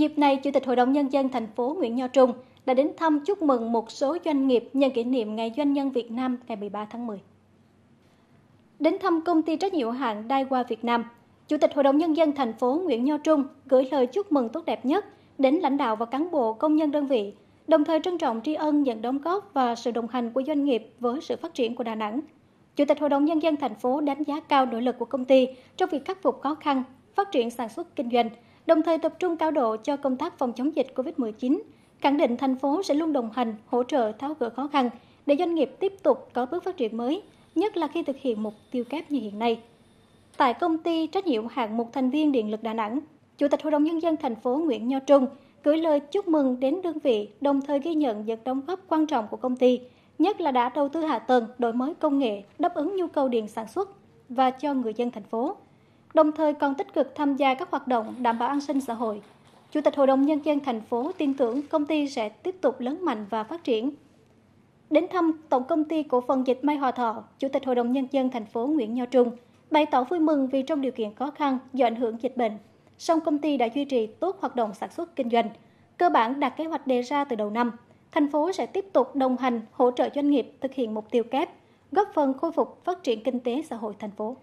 Dịp này, Chủ tịch Hội đồng Nhân dân thành phố Nguyễn Nho Trung đã đến thăm chúc mừng một số doanh nghiệp nhân kỷ niệm Ngày Doanh nhân Việt Nam ngày 13 tháng 10. Đến thăm công ty trách nhiệm hữu hạn Daiwa Việt Nam, Chủ tịch Hội đồng Nhân dân thành phố Nguyễn Nho Trung gửi lời chúc mừng tốt đẹp nhất đến lãnh đạo và cán bộ công nhân đơn vị, đồng thời trân trọng tri ân nhận đóng góp và sự đồng hành của doanh nghiệp với sự phát triển của Đà Nẵng. Chủ tịch Hội đồng Nhân dân thành phố đánh giá cao nỗ lực của công ty trong việc khắc phục khó khăn, phát triển sản xuất kinh doanh, đồng thời tập trung cao độ cho công tác phòng chống dịch COVID-19, khẳng định thành phố sẽ luôn đồng hành, hỗ trợ tháo gỡ khó khăn để doanh nghiệp tiếp tục có bước phát triển mới, nhất là khi thực hiện mục tiêu kép như hiện nay. Tại công ty trách nhiệm hạng một thành viên Điện lực Đà Nẵng, Chủ tịch Hội đồng Nhân dân thành phố Nguyễn Nho Trung gửi lời chúc mừng đến đơn vị, đồng thời ghi nhận những đóng góp quan trọng của công ty, nhất là đã đầu tư hạ tầng, đổi mới công nghệ, đáp ứng nhu cầu điện sản xuất và cho người dân thành phố đồng thời còn tích cực tham gia các hoạt động đảm bảo an sinh xã hội. Chủ tịch Hội đồng Nhân dân thành phố tin tưởng công ty sẽ tiếp tục lớn mạnh và phát triển. Đến thăm Tổng công ty cổ phần dịch may Hòa Thọ, Chủ tịch Hội đồng Nhân dân thành phố Nguyễn Nho Trung bày tỏ vui mừng vì trong điều kiện khó khăn do ảnh hưởng dịch bệnh, song công ty đã duy trì tốt hoạt động sản xuất kinh doanh, cơ bản đạt kế hoạch đề ra từ đầu năm. Thành phố sẽ tiếp tục đồng hành, hỗ trợ doanh nghiệp thực hiện mục tiêu kép, góp phần khôi phục phát triển kinh tế xã hội thành phố.